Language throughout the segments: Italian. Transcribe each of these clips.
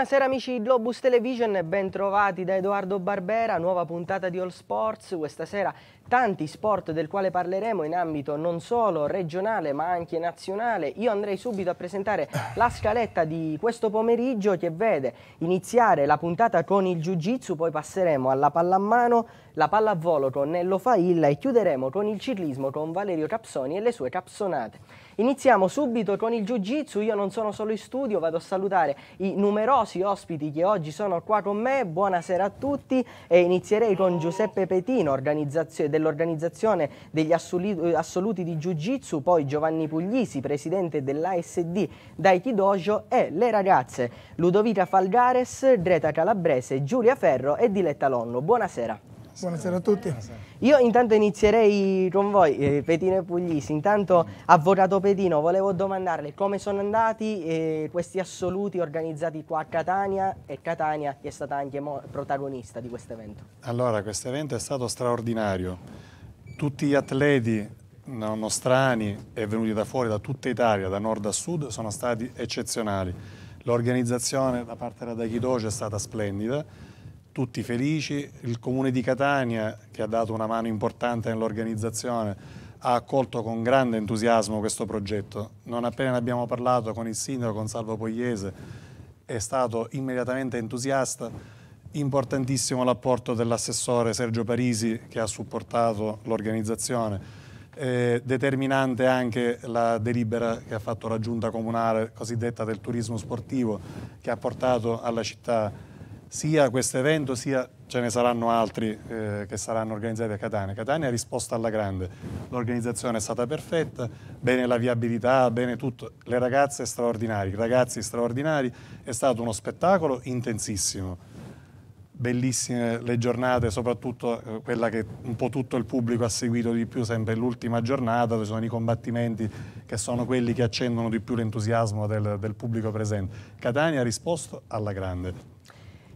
Buonasera amici di Globus Television e ben trovati da Edoardo Barbera, nuova puntata di All Sports. Questa sera tanti sport del quale parleremo in ambito non solo regionale ma anche nazionale. Io andrei subito a presentare la scaletta di questo pomeriggio che vede iniziare la puntata con il Jiu-Jitsu, poi passeremo alla pallamano, la pallavolo con Nello Failla e chiuderemo con il ciclismo con Valerio Capsoni e le sue capsonate. Iniziamo subito con il Jiu Jitsu, io non sono solo in studio, vado a salutare i numerosi ospiti che oggi sono qua con me, buonasera a tutti e inizierei con Giuseppe Petino dell'organizzazione degli assoluti, assoluti di Jiu Jitsu, poi Giovanni Puglisi, presidente dell'ASD Daiki Dojo e le ragazze Ludovica Falgares, Greta Calabrese, Giulia Ferro e Diletta Lonno. Buonasera. Buonasera a tutti. Io intanto inizierei con voi, eh, Petino e Puglisi. Intanto, avvocato Petino, volevo domandarle come sono andati eh, questi assoluti organizzati qua a Catania e Catania che è stata anche protagonista di questo evento. Allora, questo evento è stato straordinario. Tutti gli atleti nostrani e venuti da fuori, da tutta Italia, da nord a sud, sono stati eccezionali. L'organizzazione da parte della Daikidoji è stata splendida tutti felici, il comune di Catania che ha dato una mano importante nell'organizzazione ha accolto con grande entusiasmo questo progetto. Non appena ne abbiamo parlato con il sindaco, con Salvo Pogliese, è stato immediatamente entusiasta, importantissimo l'apporto dell'assessore Sergio Parisi che ha supportato l'organizzazione, eh, determinante anche la delibera che ha fatto la giunta comunale cosiddetta del turismo sportivo che ha portato alla città sia questo evento sia ce ne saranno altri eh, che saranno organizzati a Catania. Catania ha risposto alla grande, l'organizzazione è stata perfetta, bene la viabilità, bene tutto, le ragazze straordinarie, ragazzi straordinari, è stato uno spettacolo intensissimo, bellissime le giornate, soprattutto eh, quella che un po' tutto il pubblico ha seguito di più, sempre l'ultima giornata, dove sono i combattimenti che sono quelli che accendono di più l'entusiasmo del, del pubblico presente. Catania ha risposto alla grande.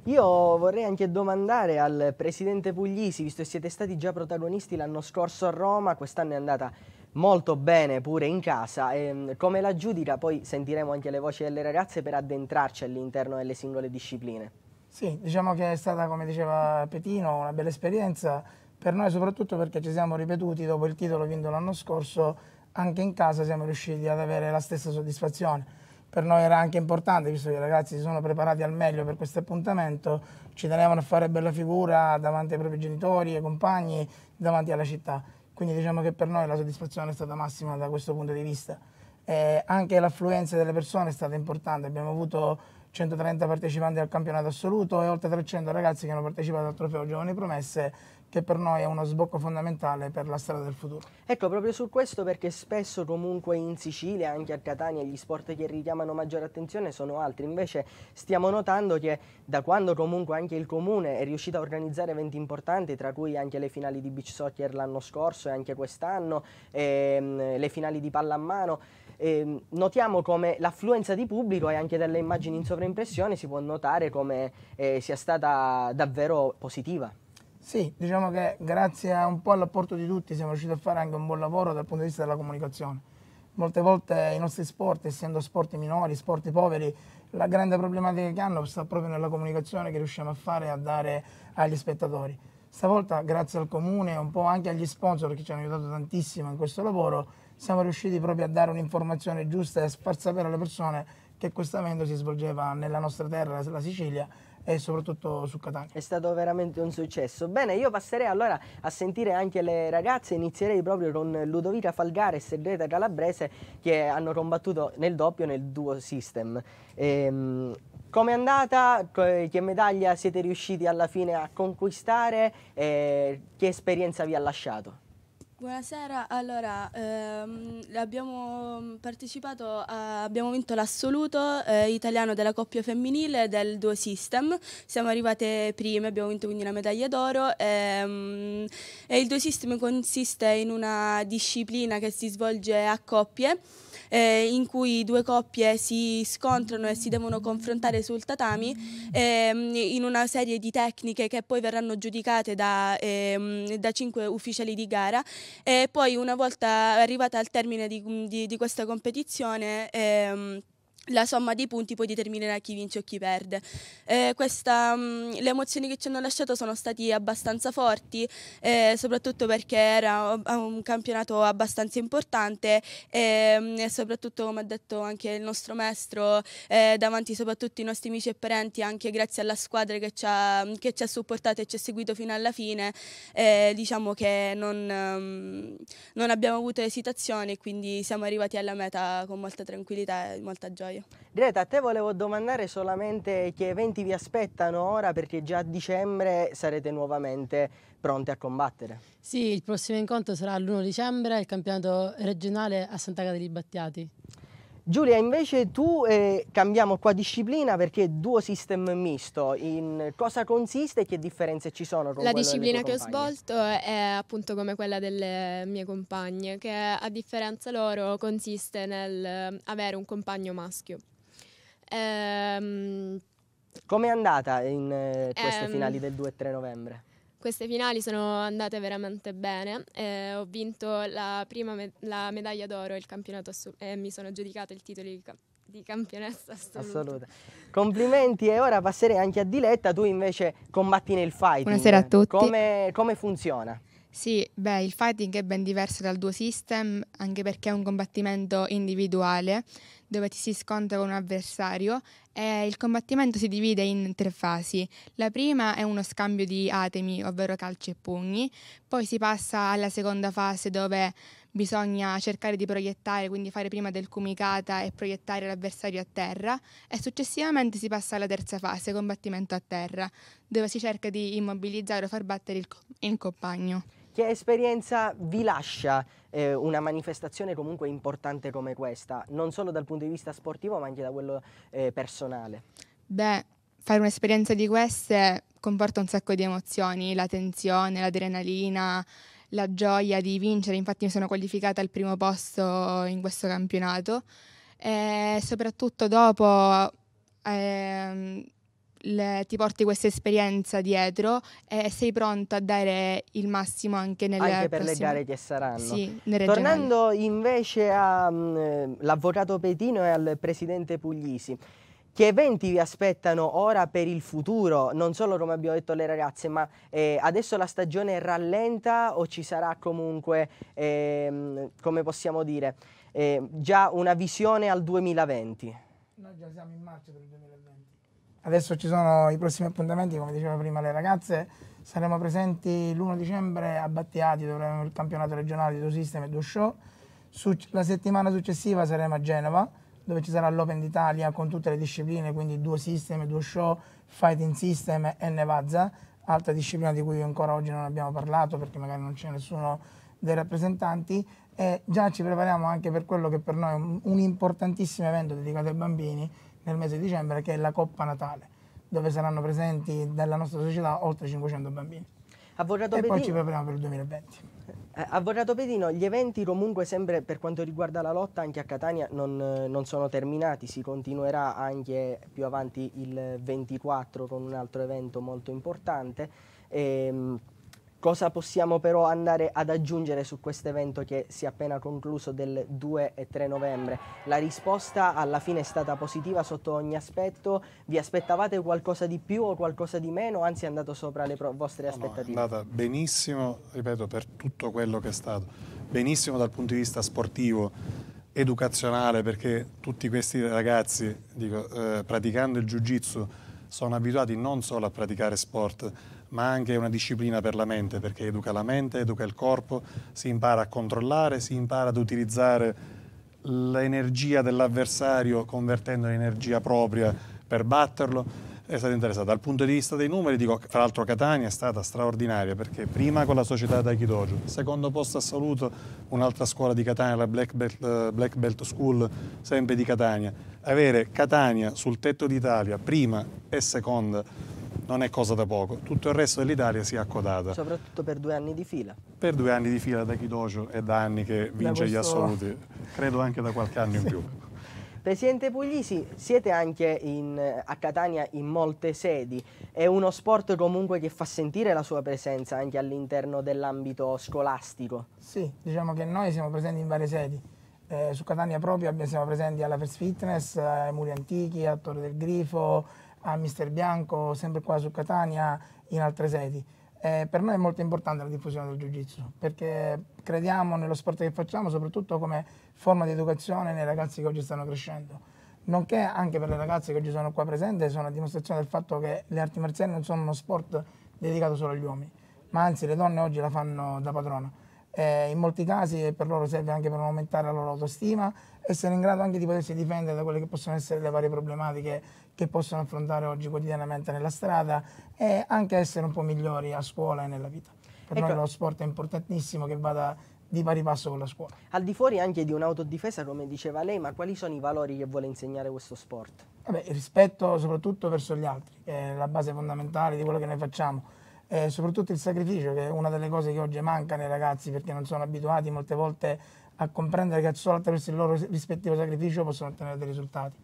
Io vorrei anche domandare al presidente Puglisi, visto che siete stati già protagonisti l'anno scorso a Roma, quest'anno è andata molto bene pure in casa, e ehm, come la giudica poi sentiremo anche le voci delle ragazze per addentrarci all'interno delle singole discipline. Sì, diciamo che è stata, come diceva Petino, una bella esperienza per noi soprattutto perché ci siamo ripetuti dopo il titolo vinto l'anno scorso, anche in casa siamo riusciti ad avere la stessa soddisfazione per noi era anche importante, visto che i ragazzi si sono preparati al meglio per questo appuntamento, ci tenevano a fare bella figura davanti ai propri genitori, ai compagni, davanti alla città. Quindi diciamo che per noi la soddisfazione è stata massima da questo punto di vista. Eh, anche l'affluenza delle persone è stata importante, abbiamo avuto 130 partecipanti al campionato assoluto e oltre 300 ragazzi che hanno partecipato al trofeo Giovani Promesse che per noi è uno sbocco fondamentale per la strada del futuro. Ecco, proprio su questo perché spesso comunque in Sicilia, anche a Catania, gli sport che richiamano maggiore attenzione sono altri, invece stiamo notando che da quando comunque anche il Comune è riuscito a organizzare eventi importanti, tra cui anche le finali di beach soccer l'anno scorso e anche quest'anno, ehm, le finali di pallamano, eh, notiamo come l'affluenza di pubblico e anche dalle immagini in sovraimpressione si può notare come eh, sia stata davvero positiva. Sì, diciamo che grazie un po' all'apporto di tutti siamo riusciti a fare anche un buon lavoro dal punto di vista della comunicazione. Molte volte i nostri sport, essendo sport minori, sport poveri, la grande problematica che hanno sta proprio nella comunicazione che riusciamo a fare e a dare agli spettatori. Stavolta, grazie al comune e un po' anche agli sponsor che ci hanno aiutato tantissimo in questo lavoro, siamo riusciti proprio a dare un'informazione giusta e a far sapere alle persone che questo evento si svolgeva nella nostra terra, la Sicilia, e soprattutto su Catania. È stato veramente un successo. Bene, io passerei allora a sentire anche le ragazze, inizierei proprio con Ludovica Falgare e Segreta Calabrese che hanno combattuto nel doppio nel duo system. Ehm, Come è andata? Che medaglia siete riusciti alla fine a conquistare? E che esperienza vi ha lasciato? Buonasera, allora ehm, abbiamo partecipato, a, abbiamo vinto l'assoluto eh, italiano della coppia femminile del Duo System, siamo arrivate prime, abbiamo vinto quindi una medaglia d'oro ehm, e il Duo System consiste in una disciplina che si svolge a coppie eh, in cui due coppie si scontrano e si devono confrontare sul tatami ehm, in una serie di tecniche che poi verranno giudicate da, ehm, da cinque ufficiali di gara e poi una volta arrivata al termine di, di, di questa competizione... Ehm, la somma dei punti poi determinerà chi vince o chi perde. Eh, questa, mh, mm, le emozioni che ci hanno lasciato sono state abbastanza forti, eh, soprattutto perché era un campionato abbastanza importante e, ehm, e soprattutto, come ha detto anche il nostro maestro, eh, davanti soprattutto ai nostri amici e parenti, anche grazie alla squadra che ci ha, che ci ha supportato e ci ha seguito fino alla fine, eh, diciamo che non, mh, mm, non abbiamo avuto esitazioni e quindi siamo arrivati alla meta con molta tranquillità e molta gioia. Gioia. Greta, a te volevo domandare solamente che eventi vi aspettano ora perché già a dicembre sarete nuovamente pronti a combattere. Sì, il prossimo incontro sarà l'1 dicembre, il campionato regionale a Santa Caterina di Battiati. Giulia, invece tu eh, cambiamo qua disciplina perché duo system misto, in cosa consiste e che differenze ci sono? Con La disciplina che ho svolto è appunto come quella delle mie compagne, che a differenza loro consiste nel eh, avere un compagno maschio. Ehm, è andata in eh, queste ehm, finali del 2 e 3 novembre? Queste finali sono andate veramente bene, eh, ho vinto la prima me- la medaglia d'oro e assu- eh, mi sono giudicato il titolo di, ca- di campionessa assoluta. assoluta. Complimenti e ora passerei anche a Diletta, tu invece combatti nel fighting. Buonasera a tutti. Come, come funziona? Sì, beh, il fighting è ben diverso dal duo system anche perché è un combattimento individuale dove ti si scontra con un avversario e il combattimento si divide in tre fasi. La prima è uno scambio di atemi, ovvero calci e pugni, poi si passa alla seconda fase dove bisogna cercare di proiettare, quindi fare prima del kumikata e proiettare l'avversario a terra e successivamente si passa alla terza fase, combattimento a terra, dove si cerca di immobilizzare o far battere il, co- il compagno. Che esperienza vi lascia eh, una manifestazione comunque importante come questa, non solo dal punto di vista sportivo ma anche da quello eh, personale? Beh, fare un'esperienza di queste comporta un sacco di emozioni, la tensione, l'adrenalina, la gioia di vincere, infatti mi sono qualificata al primo posto in questo campionato e soprattutto dopo... Ehm, le, ti porti questa esperienza dietro e sei pronta a dare il massimo anche nelle anche per le gare che saranno. Sì, Tornando invece all'avvocato mm, eh, Petino e al presidente Puglisi. Che eventi vi aspettano ora per il futuro? Non solo come abbiamo detto alle ragazze, ma eh, adesso la stagione rallenta o ci sarà comunque, eh, come possiamo dire, eh, già una visione al 2020? Noi già siamo in marzo per il 2020. Adesso ci sono i prossimi appuntamenti, come diceva prima le ragazze, saremo presenti l'1 dicembre a Battiati, dove avremo il campionato regionale di due System e due Show. Su, la settimana successiva saremo a Genova, dove ci sarà l'Open d'Italia con tutte le discipline, quindi due System, due Show, Fighting System e Nevazza, altra disciplina di cui ancora oggi non abbiamo parlato perché magari non c'è nessuno dei rappresentanti e già ci prepariamo anche per quello che per noi è un importantissimo evento dedicato ai bambini nel mese di dicembre, che è la Coppa Natale, dove saranno presenti dalla nostra società oltre 500 bambini. Avvocato e Pedino. poi ci prepariamo per il 2020. Eh, avvocato Pedino, gli eventi comunque sempre per quanto riguarda la lotta anche a Catania non, eh, non, sono terminati, si continuerà anche più avanti il 24 con un altro evento molto importante. E, Ehm, Cosa possiamo però andare ad aggiungere su questo evento che si è appena concluso del 2 e 3 novembre? La risposta alla fine è stata positiva sotto ogni aspetto. Vi aspettavate qualcosa di più o qualcosa di meno? Anzi, è andato sopra le vostre no, aspettative? No, è andata benissimo, ripeto, per tutto quello che è stato. Benissimo dal punto di vista sportivo, educazionale, perché tutti questi ragazzi, dico, eh, praticando il jiu-jitsu, sono abituati non solo a praticare sport, ma anche una disciplina per la mente, perché educa la mente, educa il corpo, si impara a controllare, si impara ad utilizzare l'energia dell'avversario convertendola in energia propria per batterlo. È stato interessante. Dal punto di vista dei numeri, dico, fra l'altro Catania è stata straordinaria perché prima con la società Daikidojo, secondo posto assoluto un'altra scuola di Catania, la Black Belt, Black Belt School, sempre di Catania. Avere Catania sul tetto d'Italia, prima e seconda non è cosa da poco. Tutto il resto dell'Italia si è accodata. Soprattutto per due anni di fila. Per due anni di fila da Kidocio e da anni che vince questo... gli assoluti, credo anche da qualche anno in più. Presidente Puglisi, siete anche in, a Catania in molte sedi, è uno sport comunque che fa sentire la sua presenza anche all'interno dell'ambito scolastico. Sì, diciamo che noi siamo presenti in varie sedi, eh, su Catania proprio siamo presenti alla First Fitness, eh, ai Muri Antichi, a Torre del Grifo, a Mister Bianco, sempre qua su Catania, in altre sedi. Eh, per noi è molto importante la diffusione del Jiu-Jitsu perché crediamo nello sport che facciamo soprattutto come forma di educazione nei ragazzi che oggi stanno crescendo, nonché anche per le ragazze che oggi sono qua presenti, sono a dimostrazione del fatto che le arti marziali non sono uno sport dedicato solo agli uomini, ma anzi le donne oggi la fanno da padrona. Eh, in molti casi per loro serve anche per aumentare la loro autostima, essere in grado anche di potersi difendere da quelle che possono essere le varie problematiche che possono affrontare oggi quotidianamente nella strada e anche essere un po' migliori a scuola e nella vita. Per ecco. noi lo sport è importantissimo che vada di pari passo con la scuola. Al di fuori anche di un'autodifesa, come diceva lei, ma quali sono i valori che vuole insegnare questo sport? Vabbè, rispetto soprattutto verso gli altri, che è la base fondamentale di quello che noi facciamo. E soprattutto il sacrificio, che è una delle cose che oggi manca nei ragazzi, perché non sono abituati molte volte a comprendere che solo attraverso il loro rispettivo sacrificio possono ottenere dei risultati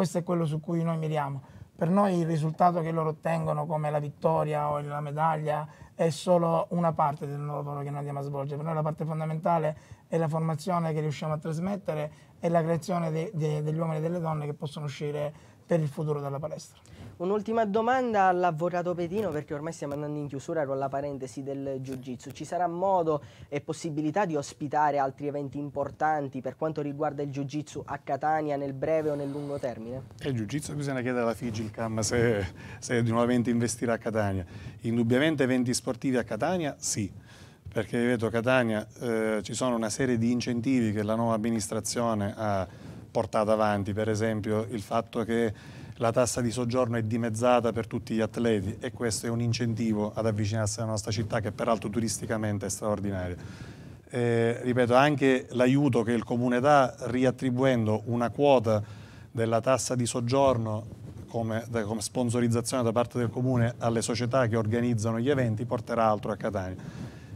questo è quello su cui noi miriamo. Per noi il risultato che loro ottengono come la vittoria o la medaglia è solo una parte del lavoro che noi andiamo a svolgere. Per noi la parte fondamentale è la formazione che riusciamo a trasmettere e la creazione de, de, degli uomini e delle donne che possono uscire per il futuro dalla palestra. Un'ultima domanda all'avvocato Petino perché ormai stiamo andando in chiusura con la parentesi del Jiu-Jitsu. Ci sarà modo e possibilità di ospitare altri eventi importanti per quanto riguarda il Jiu-Jitsu a Catania nel breve o nel lungo termine? Eh, il Jiu-Jitsu bisogna chiedere alla Figilcam se, se di nuovamente investirà a Catania. Indubbiamente eventi sportivi a Catania sì perché ripeto Catania eh, ci sono una serie di incentivi che la nuova amministrazione ha portato avanti, per esempio il fatto che la tassa di soggiorno è dimezzata per tutti gli atleti e questo è un incentivo ad avvicinarsi alla nostra città che peraltro turisticamente è straordinaria. Eh, ripeto, anche l'aiuto che il Comune dà riattribuendo una quota della tassa di soggiorno come, come, sponsorizzazione da parte del Comune alle società che organizzano gli eventi porterà altro a Catania.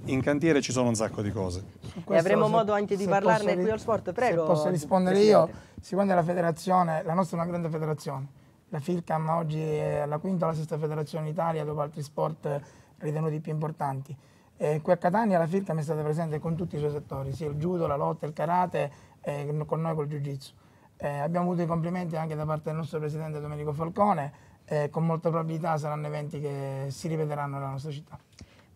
In cantiere ci sono un sacco di cose. E eh, avremo se, modo anche di parlarne qui al sport, prego. Se posso rispondere Presidente. io, siccome la federazione, la nostra è una grande federazione, la FILCAM oggi è la quinta o la sesta federazione in Italia dopo altri sport ritenuti più importanti. Eh, qui a Catania la FILCAM è stata presente con tutti i suoi settori, sia il judo, la lotta, il karate, e eh, con noi col jiu-jitsu. Eh, abbiamo avuto i complimenti anche da parte del nostro presidente Domenico Falcone, e eh, con molta probabilità saranno eventi che si ripeteranno nella nostra città.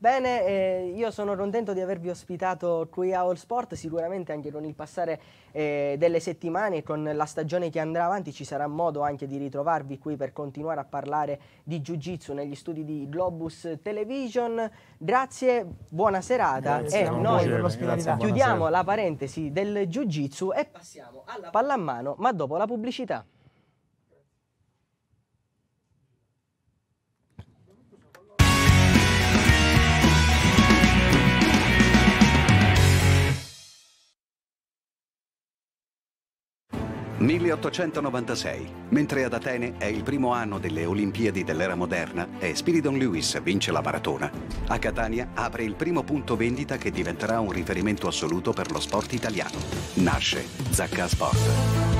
Bene, eh, io sono contento di avervi ospitato qui a All Sport, sicuramente anche con il passare eh, delle settimane e con la stagione che andrà avanti ci sarà modo anche di ritrovarvi qui per continuare a parlare di Jiu Jitsu negli studi di Globus Television. Grazie, buona serata Grazie, e noi Grazie, chiudiamo la parentesi del Jiu Jitsu e passiamo alla pallamano, ma dopo la pubblicità. 1896. Mentre ad Atene è il primo anno delle Olimpiadi dell'era moderna e Spiridon Lewis vince la maratona, a Catania apre il primo punto vendita che diventerà un riferimento assoluto per lo sport italiano. Nasce Zacca Sport.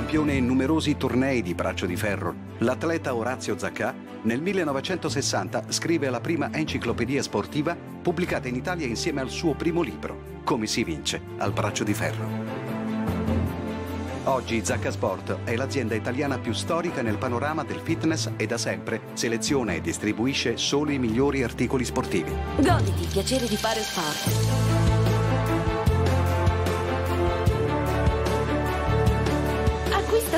Campione in numerosi tornei di braccio di ferro, l'atleta Orazio Zaccà nel 1960 scrive la prima enciclopedia sportiva pubblicata in Italia insieme al suo primo libro, Come si vince al braccio di ferro. Oggi Zacca Sport è l'azienda italiana più storica nel panorama del fitness e da sempre seleziona e distribuisce solo i migliori articoli sportivi. Goditi il piacere di fare sport.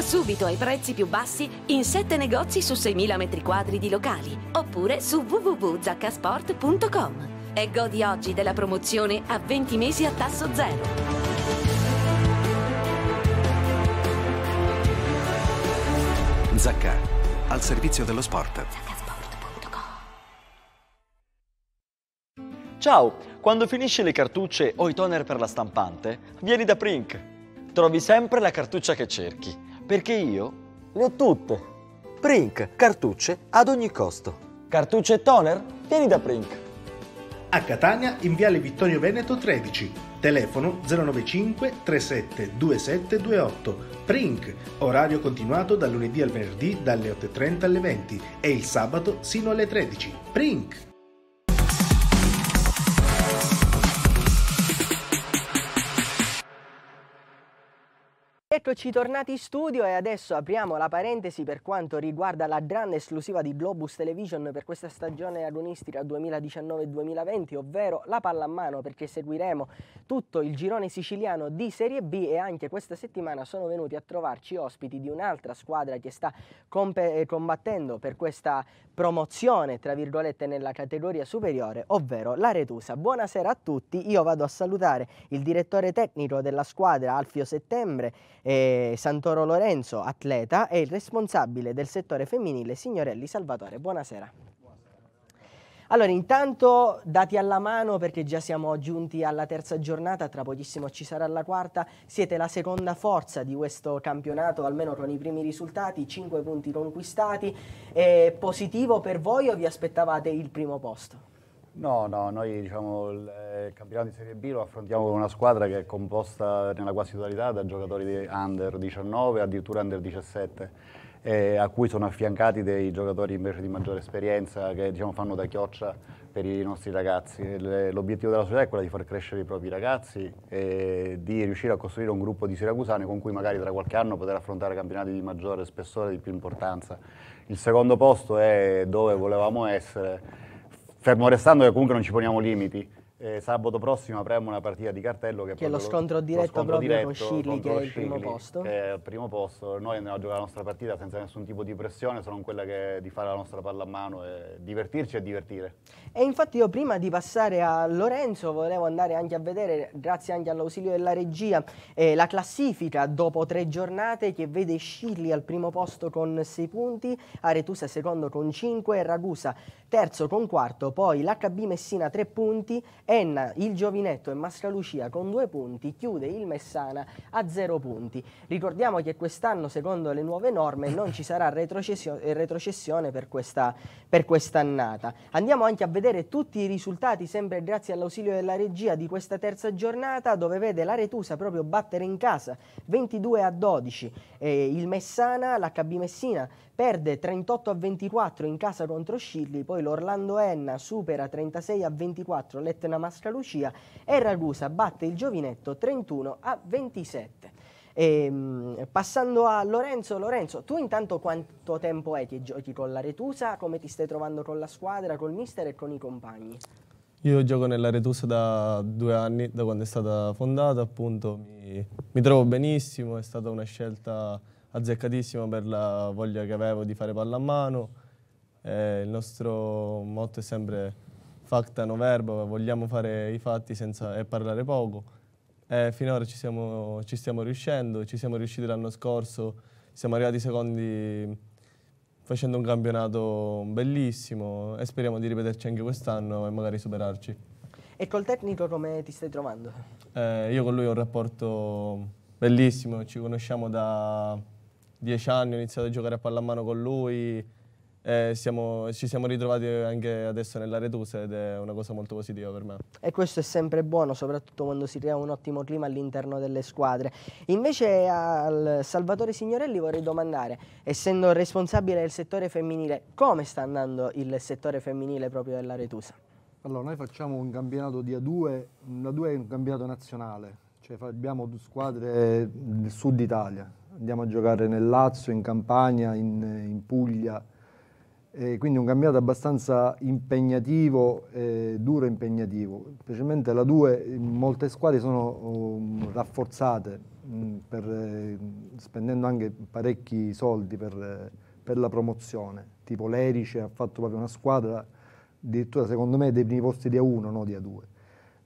subito ai prezzi più bassi in 7 negozi su 6.000 m2 di locali oppure su www.zaccasport.com e godi oggi della promozione a 20 mesi a tasso zero. Zacca, al servizio dello sport. Ciao, quando finisci le cartucce o i toner per la stampante, vieni da Prink. Trovi sempre la cartuccia che cerchi perché io le ho tutte. Prink, cartucce ad ogni costo. Cartucce e toner? Vieni da Prink. A Catania, in Viale Vittorio Veneto 13, telefono 095 37 2728. Prink, orario continuato dal lunedì al venerdì dalle 8.30 alle 20 e il sabato sino alle 13. Prink! Eccoci tornati in studio e adesso apriamo la parentesi per quanto riguarda la grande esclusiva di Globus Television per questa stagione agonistica 2019-2020, ovvero la pallamano, perché seguiremo tutto il girone siciliano di Serie B e anche questa settimana sono venuti a trovarci ospiti di un'altra squadra che sta eh, combattendo per questa promozione, tra virgolette, nella categoria superiore, ovvero la Retusa. Buonasera a tutti, io vado a salutare il direttore tecnico della squadra Alfio Settembre eh, Santoro Lorenzo, atleta, e il responsabile del settore femminile, signorelli Salvatore. Buonasera. Allora, intanto dati alla mano perché già siamo giunti alla terza giornata, tra pochissimo ci sarà la quarta, siete la seconda forza di questo campionato, almeno con i primi risultati, 5 punti conquistati, eh, positivo per voi o vi aspettavate il primo posto? No, no, noi diciamo, il eh, campionato di Serie B lo affrontiamo con una squadra che è composta nella quasi totalità da giocatori di under 19, addirittura under 17, eh, a cui sono affiancati dei giocatori invece di maggiore esperienza che diciamo, fanno da chioccia per i nostri ragazzi. Eh, l'obiettivo della società è quello di far crescere i propri ragazzi e di riuscire a costruire un gruppo di siracusani con cui magari tra qualche anno poter affrontare campionati di maggiore spessore, e di più importanza. Il secondo posto è dove volevamo essere fermo restando che comunque non ci poniamo limiti, eh, sabato prossimo avremo una partita di cartello che, che è lo scontro diretto lo scontro proprio diretto, con Shirley che è il primo posto che è al primo posto noi andiamo a giocare la nostra partita senza nessun tipo di pressione se non quella che di fare la nostra palla a mano e divertirci e divertire e infatti io prima di passare a Lorenzo volevo andare anche a vedere grazie anche all'ausilio della regia eh, la classifica dopo tre giornate che vede Scilli al primo posto con sei punti Aretusa secondo con cinque Ragusa terzo con quarto poi l'HB Messina tre punti Enna, il Giovinetto e Mascalucia con due punti, chiude il Messana a zero punti. Ricordiamo che quest'anno, secondo le nuove norme, non ci sarà retrocessio eh, retrocessione per, questa, per quest'annata. Andiamo anche a vedere tutti i risultati, sempre grazie all'ausilio della regia di questa terza giornata, dove vede la Retusa proprio battere in casa 22 a 12. Eh, il Messana, l'HB Messina, perde 38 a 24 in casa contro Scilli, poi l'Orlando Enna supera 36 a 24 l'Etna Mascalucia e Ragusa batte il Giovinetto 31 a 27. E, ehm, passando a Lorenzo, Lorenzo, tu intanto quanto tempo è che giochi con la Retusa? Come ti stai trovando con la squadra, col mister e con i compagni? Io gioco nella Retusa da due anni, da quando è stata fondata appunto, mi, mi trovo benissimo, è stata una scelta azzeccatissima per la voglia che avevo di fare pallamano, eh, il nostro motto è sempre factano verbo, vogliamo fare i fatti senza, e parlare poco. E finora ci, siamo, ci stiamo riuscendo, ci siamo riusciti l'anno scorso, siamo arrivati secondi facendo un campionato bellissimo e speriamo di ripeterci anche quest'anno e magari superarci. E col tecnico come ti stai trovando? Eh, io con lui ho un rapporto bellissimo, ci conosciamo da dieci anni, ho iniziato a giocare a pallamano con lui, e eh, siamo, ci siamo ritrovati anche adesso nella Retusa ed è una cosa molto positiva per me. E questo è sempre buono, soprattutto quando si crea un ottimo clima all'interno delle squadre. Invece al Salvatore Signorelli vorrei domandare, essendo responsabile del settore femminile, come sta andando il settore femminile proprio della Retusa? Allora, noi facciamo un campionato di A2, a 2 è un campionato nazionale, cioè abbiamo squadre del sud Italia, andiamo a giocare nel Lazio, in Campania, in, in Puglia, eh, quindi un campionato abbastanza impegnativo, eh, duro e impegnativo. Specialmente la 2, molte squadre sono um, rafforzate mh, mm, per, eh, spendendo anche parecchi soldi per, per, la promozione. Tipo l'Erice ha fatto proprio una squadra, addirittura secondo me dei primi posti di A1, non di A2.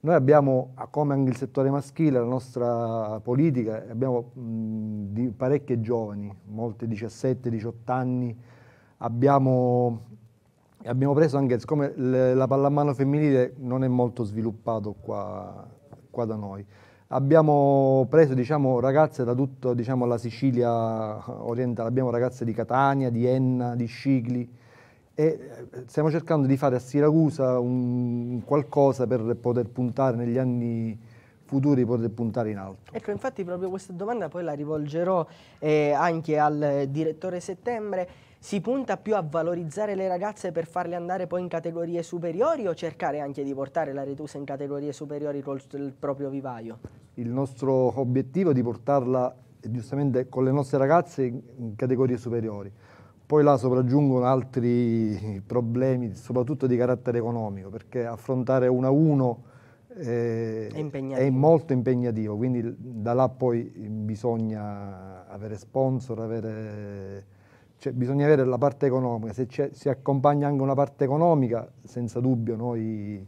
Noi abbiamo, come anche il settore maschile, la nostra politica, abbiamo mh, mm, di, parecchie giovani, molte 17-18 anni, abbiamo, abbiamo preso anche, siccome la pallamano femminile non è molto sviluppato qua, qua da noi, Abbiamo preso diciamo, ragazze da tutta diciamo, la Sicilia orientale, abbiamo ragazze di Catania, di Enna, di Scigli e eh, stiamo cercando di fare a Siracusa un qualcosa per poter puntare negli anni futuri poter puntare in alto. Ecco, infatti proprio questa domanda poi la rivolgerò eh, anche al direttore settembre. Si punta più a valorizzare le ragazze per farle andare poi in categorie superiori o cercare anche di portare la Retusa in categorie superiori col proprio vivaio? Il nostro obiettivo è di portarla giustamente con le nostre ragazze in categorie superiori. Poi là sopraggiungono altri problemi, soprattutto di carattere economico, perché affrontare una a uno eh, è, è, molto impegnativo, quindi da là poi bisogna avere sponsor, avere cioè, bisogna avere la parte economica, se si accompagna anche una parte economica, senza dubbio noi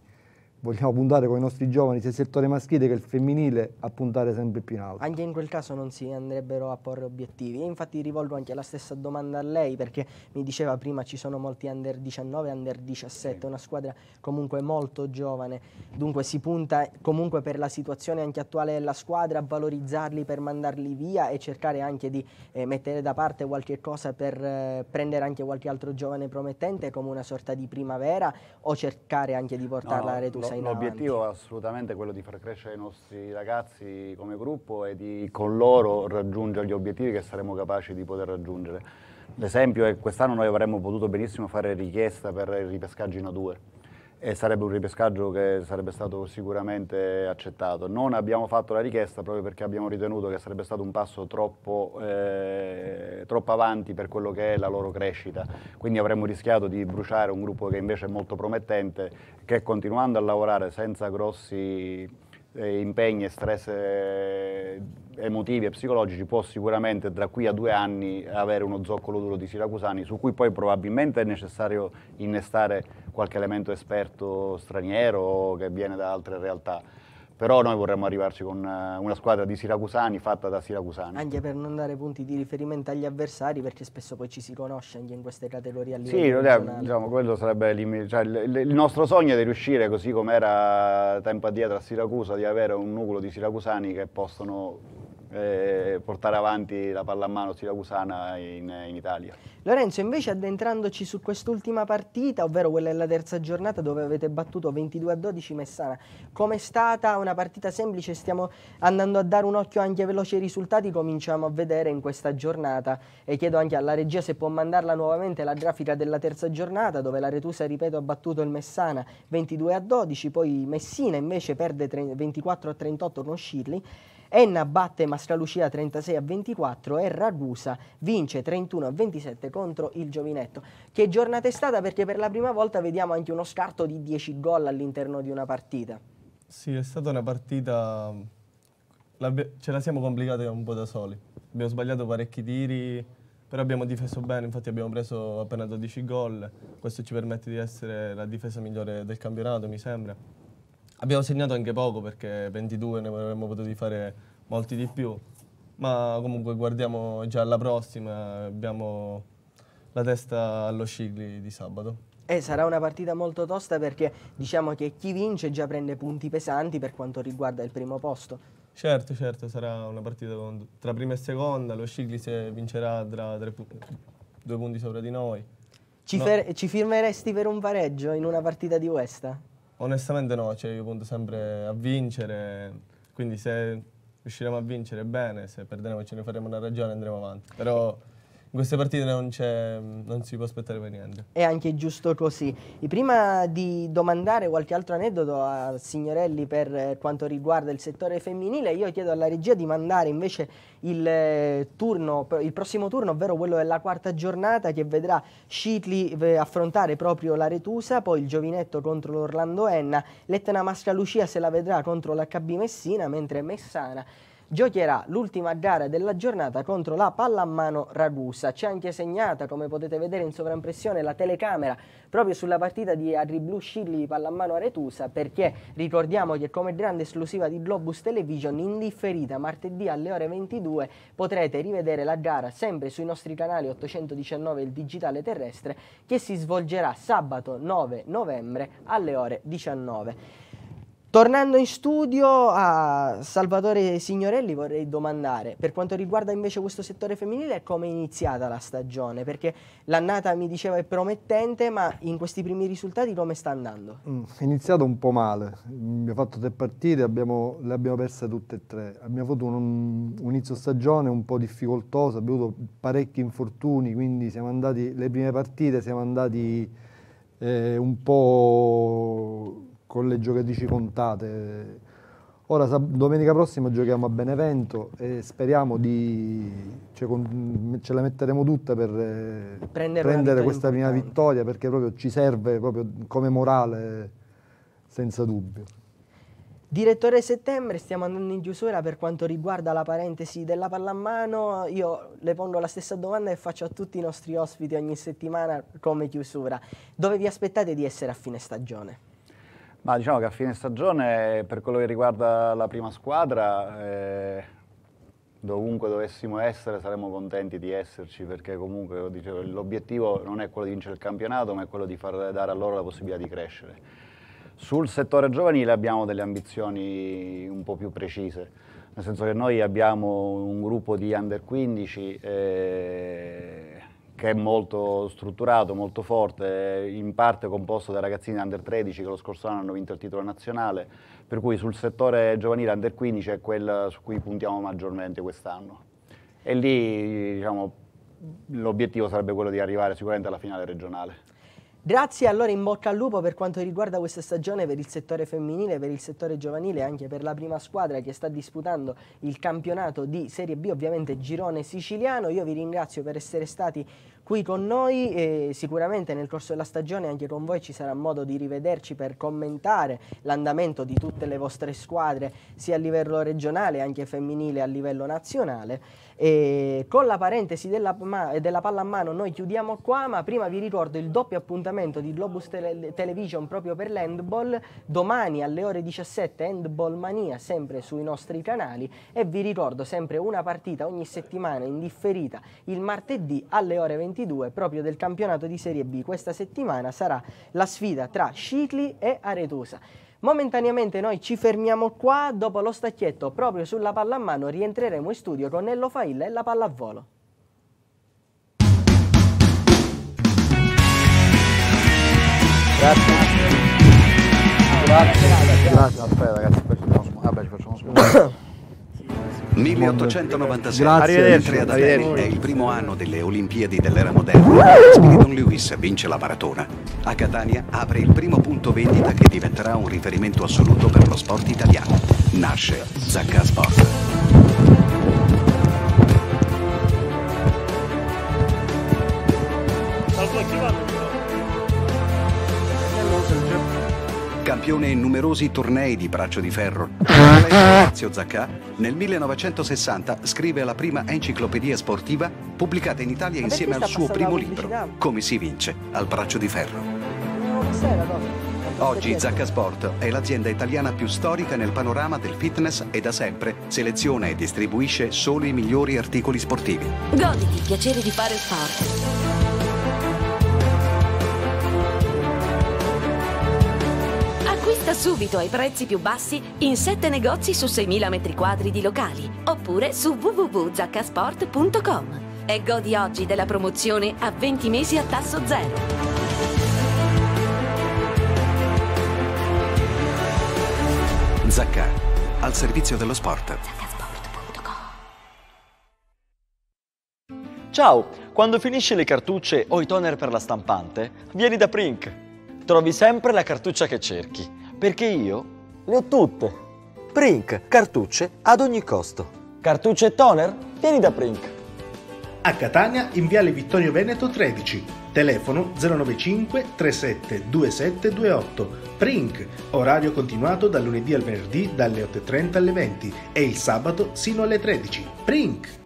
vogliamo puntare con i nostri giovani sia il settore maschile che il femminile a puntare sempre più in alto. Anche in quel caso non si andrebbero a porre obiettivi. E infatti rivolgo anche la stessa domanda a lei perché mi diceva prima ci sono molti under 19 under 17, sì. una squadra comunque molto giovane. Dunque si punta comunque per la situazione anche attuale della squadra a valorizzarli per mandarli via e cercare anche di eh, mettere da parte qualche cosa per eh, prendere anche qualche altro giovane promettente come una sorta di primavera o cercare anche di portarla no, a retrocessione l'obiettivo è assolutamente quello di far crescere i nostri ragazzi come gruppo e di con loro raggiungere gli obiettivi che saremo capaci di poter raggiungere. L'esempio è che quest'anno noi avremmo potuto benissimo fare richiesta per il ripescaggio in A2 e sarebbe un ripescaggio che sarebbe stato sicuramente accettato. Non abbiamo fatto la richiesta proprio perché abbiamo ritenuto che sarebbe stato un passo troppo, eh, troppo avanti per quello che è la loro crescita, quindi avremmo rischiato di bruciare un gruppo che invece è molto promettente, che continuando a lavorare senza grossi eh, impegni e stress eh, emotivi e psicologici può sicuramente da qui a due anni avere uno zoccolo duro di siracusani su cui poi probabilmente è necessario innestare qualche elemento esperto straniero che viene da altre realtà però noi vorremmo arrivarci con eh, una squadra di siracusani fatta da siracusani. Anche per non dare punti di riferimento agli avversari, perché spesso poi ci si conosce anche in queste categorie all'interno. Sì, diciamo, quello sarebbe cioè, il, nostro sogno è di riuscire, così come era tempo addietro a Siracusa, di avere un nucleo di siracusani che possono eh, portare avanti la pallamano siracusana in, in Italia. Lorenzo, invece addentrandoci su quest'ultima partita, ovvero quella della terza giornata dove avete battuto 22 a 12 Messana, com'è stata una partita semplice? Stiamo andando a dare un occhio anche veloce ai risultati, cominciamo a vedere in questa giornata e chiedo anche alla regia se può mandarla nuovamente la grafica della terza giornata dove la Retusa, ripeto, ha battuto il Messana 22 a 12, poi Messina invece perde 24 a 38 con Shirley Enna batte Mastralucia 36 a 24 e Ragusa vince 31 a 27 contro il Giovinetto. Che giornata è stata perché per la prima volta vediamo anche uno scarto di 10 gol all'interno di una partita. Sì, è stata una partita... Ce la siamo complicata un po' da soli. Abbiamo sbagliato parecchi tiri, però abbiamo difeso bene, infatti abbiamo preso appena 12 gol, questo ci permette di essere la difesa migliore del campionato, mi sembra. Abbiamo segnato anche poco perché 22 ne avremmo potuti fare molti di più, ma comunque guardiamo già alla prossima, abbiamo la testa allo Scigli di sabato. Eh, sarà una partita molto tosta perché diciamo che chi vince già prende punti pesanti per quanto riguarda il primo posto. Certo, certo, sarà una partita con, tra prima e seconda, lo Scigli se vincerà tra tre, due punti sopra di noi. Ci, no. ci firmeresti per un pareggio in una partita di Westa? Onestamente no, cioè io punto sempre a vincere, quindi se riusciremo a vincere bene, se perderemo ce ne faremo una ragione e andremo avanti. Però in queste partite non, non, si può aspettare per niente. È anche giusto così. E prima di domandare qualche altro aneddoto a Signorelli per eh, quanto riguarda il settore femminile, io chiedo alla regia di mandare invece il, eh, turno, il prossimo turno, ovvero quello della quarta giornata che vedrà Scitli eh, affrontare proprio la Retusa, poi il Giovinetto contro l'Orlando Enna, Lettena Lucia se la vedrà contro l'HB Messina, mentre Messana giocherà l'ultima gara della giornata contro la Pallamano Ragusa. C'è anche segnata, come potete vedere in sovraimpressione, la telecamera proprio sulla partita di Blue Scilli di Pallamano Aretusa perché ricordiamo che come grande esclusiva di Globus Television indifferita martedì alle ore 22 potrete rivedere la gara sempre sui nostri canali 819 il digitale terrestre che si svolgerà sabato 9 novembre alle ore 19. Tornando in studio a Salvatore Signorelli vorrei domandare, per quanto riguarda invece questo settore femminile, come è iniziata la stagione? Perché l'annata mi diceva è promettente, ma in questi primi risultati come sta andando? Mm, è iniziata un po' male, abbiamo fatto tre partite, abbiamo, le abbiamo perse tutte e tre. Abbiamo avuto un, un inizio stagione un po' difficoltoso, abbiamo avuto parecchi infortuni, quindi siamo andati, le prime partite siamo andati eh, un po' con le giocatrici contate. Ora domenica prossima giochiamo a Benevento e speriamo di cioè, con, ce la metteremo tutta per eh, prendere, prendere questa importante. prima vittoria perché proprio ci serve proprio come morale senza dubbio. Direttore settembre, stiamo andando in chiusura per quanto riguarda la parentesi della pallamano, io le pongo la stessa domanda che faccio a tutti i nostri ospiti ogni settimana come chiusura. Dove vi aspettate di essere a fine stagione? Ma diciamo che a fine stagione, per quello che riguarda la prima squadra, eh, dovunque dovessimo essere saremmo contenti di esserci perché comunque l'obiettivo non è quello di vincere il campionato ma è quello di far dare a loro la possibilità di crescere. Sul settore giovanile abbiamo delle ambizioni un po' più precise, nel senso che noi abbiamo un gruppo di under 15 eh, che è molto strutturato, molto forte, in parte composto da ragazzini under 13 che lo scorso anno hanno vinto il titolo nazionale, per cui sul settore giovanile under 15 è quello su cui puntiamo maggiormente quest'anno. E lì diciamo, l'obiettivo sarebbe quello di arrivare sicuramente alla finale regionale. Grazie, allora in bocca al lupo per quanto riguarda questa stagione per il settore femminile, per il settore giovanile e anche per la prima squadra che sta disputando il campionato di Serie B, ovviamente Girone Siciliano. Io vi ringrazio per essere stati qui con noi e sicuramente nel corso della stagione anche con voi ci sarà modo di rivederci per commentare l'andamento di tutte le vostre squadre sia a livello regionale anche femminile a livello nazionale. E con la parentesi della, ma, della palla a mano noi chiudiamo qua, ma prima vi ricordo il doppio appuntamento di Globus Tele Television proprio per l'handball, domani alle ore 17 Handball Mania sempre sui nostri canali e vi ricordo sempre una partita ogni settimana in differita il martedì alle ore 22 proprio del campionato di Serie B. Questa settimana sarà la sfida tra Scicli e Aretusa. Momentaneamente noi ci fermiamo qua, dopo lo stacchietto proprio sulla palla a mano rientreremo in studio con Nello Failla e la pallavolo. Grazie. Grazie. Grazie. Grazie. Aspetta ragazzi, poi ci facciamo, vabbè, ci facciamo 1896. Grazie. Mentre ad Atene è il primo anno delle Olimpiadi dell'era moderna, Spiriton Lewis vince la maratona. A Catania apre il primo punto vendita che diventerà un riferimento assoluto per lo sport italiano. Nasce Zacca Sport. campione in numerosi tornei di braccio di ferro. Lazio Zaccà nel 1960 scrive la prima enciclopedia sportiva pubblicata in Italia insieme al suo primo libro, Come si vince al braccio di ferro. Oggi Zacca Sport è l'azienda italiana più storica nel panorama del fitness e da sempre seleziona e distribuisce solo i migliori articoli sportivi. Goditi il piacere di fare sport. subito ai prezzi più bassi in 7 negozi su 6.000 m2 di locali oppure su www.zaccasport.com e godi oggi della promozione a 20 mesi a tasso zero. Zacca, al servizio dello sport. Ciao, quando finisci le cartucce o i toner per la stampante, vieni da Prink. Trovi sempre la cartuccia che cerchi perché io le ho tutte. Prink, cartucce ad ogni costo. Cartucce e toner? Vieni da Prink. A Catania in Viale Vittorio Veneto 13, telefono 095 37 2728. Prink, orario continuato dal lunedì al venerdì dalle 8.30 alle 20 e il sabato sino alle 13. Prink!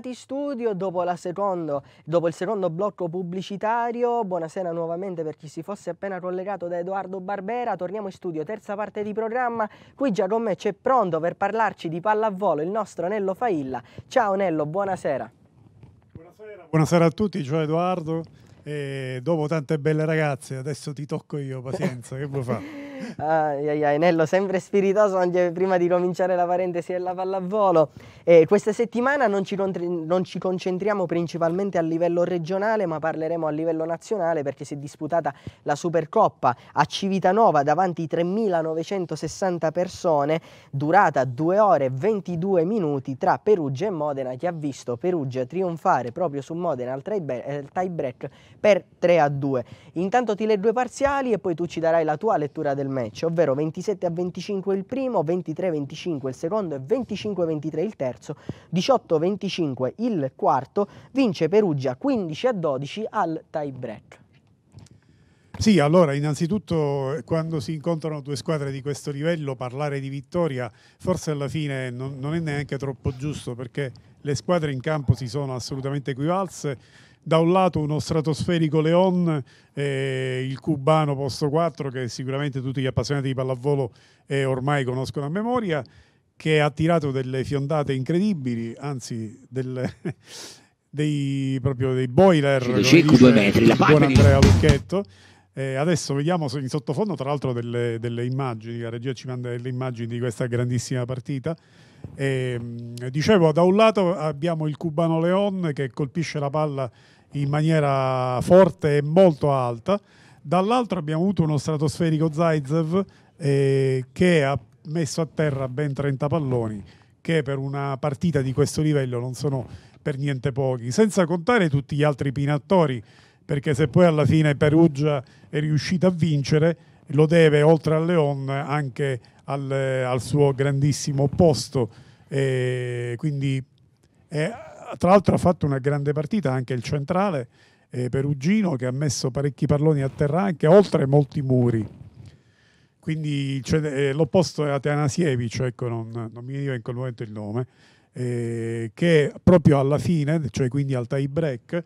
Di studio dopo, secondo, dopo, il secondo blocco pubblicitario, buonasera nuovamente per chi si fosse appena collegato da Edoardo Barbera, torniamo in studio, terza parte di programma, qui già con me c'è pronto per parlarci di pallavolo il nostro Nello Failla, ciao Nello, buonasera. Buonasera, buonasera a tutti, ciao Edoardo, e dopo tante belle ragazze adesso ti tocco io, pazienza, che vuoi fare? ai ai ai, Nello sempre spiritoso anche prima di cominciare la parentesi della pallavolo. E questa settimana non ci, non ci concentriamo principalmente a livello regionale, ma parleremo a livello nazionale perché si è disputata la Supercoppa a Civitanova davanti 3.960 persone, durata 2 ore e 22 minuti tra Perugia e Modena, che ha visto Perugia trionfare proprio su Modena al eh, tie break per 3 a 2. Intanto ti leggo due parziali e poi tu ci darai la tua lettura del match, ovvero 27 a 25 il primo, 23 a 25 il secondo e 25 a 23 il terzo, 18 a 25 il quarto, vince Perugia 15 a 12 al tie break. Sì, allora innanzitutto quando si incontrano due squadre di questo livello parlare di vittoria forse alla fine non, non è neanche troppo giusto perché le squadre in campo si sono assolutamente equivalse da un lato uno stratosferico Leon, eh, il cubano posto 4 che sicuramente tutti gli appassionati di pallavolo eh, ormai conoscono a memoria, che ha tirato delle fiondate incredibili, anzi delle, dei, proprio dei boiler. Ci circa metri, la buon Andrea Lucchetto. Eh, adesso vediamo in sottofondo, tra l'altro, delle, delle immagini, la regia ci manda delle immagini di questa grandissima partita. E, ehm, dicevo, da un lato abbiamo il cubano Leon che colpisce la palla in maniera forte e molto alta, dall'altro abbiamo avuto uno stratosferico Zaitsev eh, che ha messo a terra ben 30 palloni, che per una partita di questo livello non sono per niente pochi, senza contare tutti gli altri pinattori, perché se poi alla fine Perugia è riuscita a vincere, lo deve oltre al Leon anche al, al suo grandissimo opposto. E quindi, e, tra l'altro, ha fatto una grande partita anche il centrale eh, perugino che ha messo parecchi palloni a terra anche oltre molti muri. Quindi cioè, l'opposto è Atanasievic, ecco, non, non mi veniva in quel momento il nome, eh, che proprio alla fine, cioè quindi al tie break,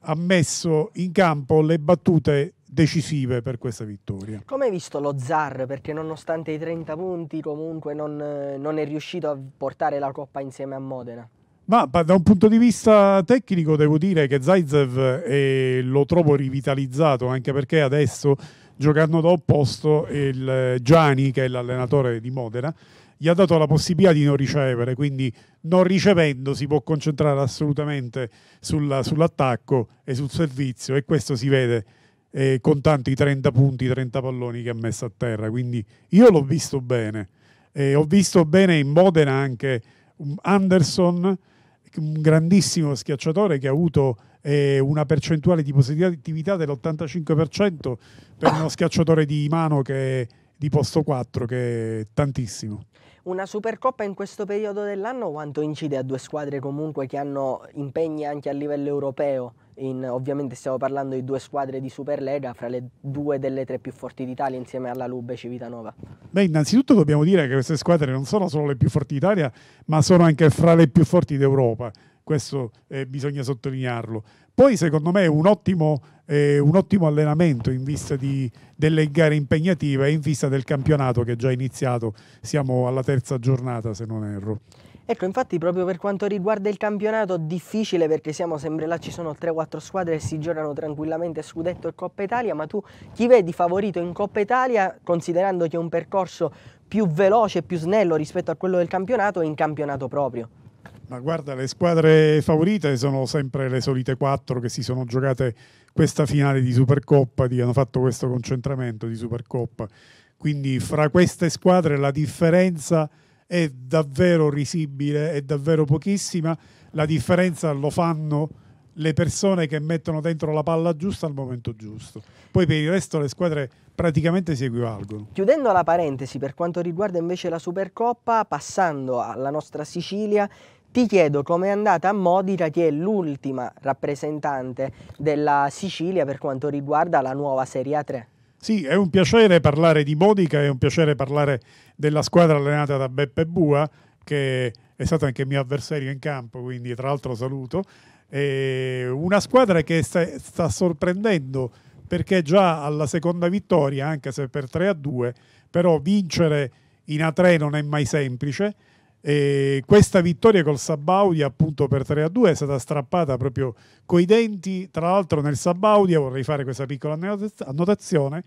ha messo in campo le battute decisive per questa vittoria. Come hai visto lo Zar? Perché nonostante i 30 punti comunque non, eh, non è riuscito a portare la Coppa insieme a Modena. Ma da un punto di vista tecnico devo dire che Zaitsev eh, lo trovo rivitalizzato anche perché adesso giocando da opposto il eh, Gianni che è l'allenatore di Modena gli ha dato la possibilità di non ricevere, quindi non ricevendo si può concentrare assolutamente sull'attacco e sul servizio e questo si vede eh, con tanti 30 punti, 30 palloni che ha messo a terra. Quindi io l'ho visto bene. Eh, ho visto bene in Modena anche Anderson, un grandissimo schiacciatore che ha avuto eh, una percentuale di positività dell'85% per uno schiacciatore di mano che è di posto 4, che è tantissimo. Una Supercoppa in questo periodo dell'anno quanto incide a due squadre comunque che hanno impegni anche a livello europeo? In, ovviamente stiamo parlando di due squadre di Superlega, fra le due delle tre più forti d'Italia insieme alla Lube e Civitanova. Beh, innanzitutto dobbiamo dire che queste squadre non sono solo le più forti d'Italia, ma sono anche fra le più forti d'Europa. Questo eh, bisogna sottolinearlo. Poi secondo me un ottimo, eh, un ottimo allenamento in vista di, delle gare impegnative e in vista del campionato che è già iniziato. Siamo alla terza giornata se non erro. Ecco, infatti proprio per quanto riguarda il campionato difficile perché siamo sempre là, ci sono 3-4 squadre che si giocano tranquillamente Scudetto e Coppa Italia, ma tu chi vedi favorito in Coppa Italia considerando che è un percorso più veloce, più snello rispetto a quello del campionato in campionato proprio? Ma guarda, le squadre favorite sono sempre le solite quattro che si sono giocate questa finale di Supercoppa, che hanno fatto questo concentramento di Supercoppa. Quindi fra queste squadre la differenza è davvero risibile, è davvero pochissima. La differenza lo fanno le persone che mettono dentro la palla giusta al momento giusto. Poi per il resto le squadre praticamente si equivalgono. Chiudendo la parentesi per quanto riguarda invece la Supercoppa, passando alla nostra Sicilia, ti chiedo com'è andata a Modita, che è l'ultima rappresentante della Sicilia per quanto riguarda la nuova Serie A3. Sì, è un piacere parlare di Modica, è un piacere parlare della squadra allenata da Beppe Bua, che è stato anche mio avversario in campo, quindi tra l'altro saluto. E una squadra che sta, sta sorprendendo perché già alla seconda vittoria, anche se per 3 a 2, però vincere in A3 non è mai semplice. E questa vittoria col Sabaudia appunto per 3 a 2 è stata strappata proprio coi denti. Tra l'altro, nel Sabaudia vorrei fare questa piccola annotazione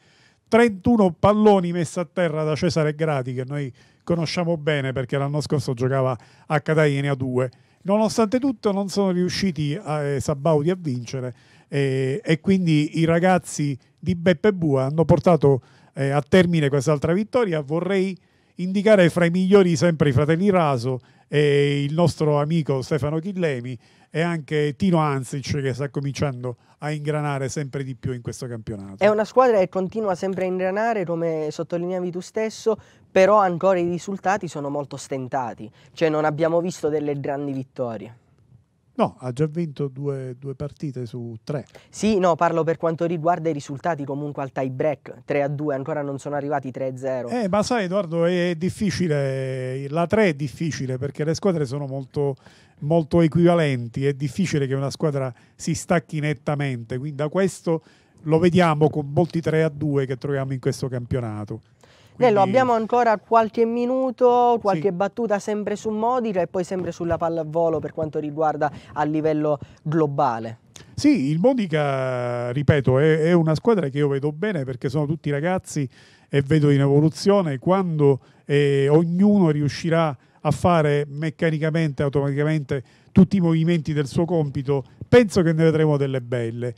31 palloni messi a terra da Cesare Grati, che noi conosciamo bene perché l'anno scorso giocava a Catania 2. Nonostante tutto non sono riusciti a, eh, Sabaudi a vincere eh, e quindi i ragazzi di Beppe Bua hanno portato eh, a termine quest'altra vittoria. Vorrei indicare fra i migliori sempre i fratelli Raso e il nostro amico Stefano Chillemi e anche Tino Ansic che sta cominciando a ingranare sempre di più in questo campionato. È una squadra che continua sempre a ingranare, come sottolineavi tu stesso, però ancora i risultati sono molto stentati, cioè non abbiamo visto delle grandi vittorie. No, ha già vinto due, due, partite su tre. Sì, no, parlo per quanto riguarda i risultati comunque al tie break 3 a 2, ancora non sono arrivati 3 a 0. Eh, ma sai Edoardo, è difficile, la 3 è difficile perché le squadre sono molto, molto equivalenti, è difficile che una squadra si stacchi nettamente, quindi da questo lo vediamo con molti 3 a 2 che troviamo in questo campionato. Nello, abbiamo ancora qualche minuto, qualche sì. battuta sempre su Modica e poi sempre sulla pallavolo per quanto riguarda a livello globale. Sì, il Modica, ripeto, è, è una squadra che io vedo bene perché sono tutti ragazzi e vedo in evoluzione quando eh, ognuno riuscirà a fare meccanicamente, automaticamente tutti i movimenti del suo compito, penso che ne vedremo delle belle.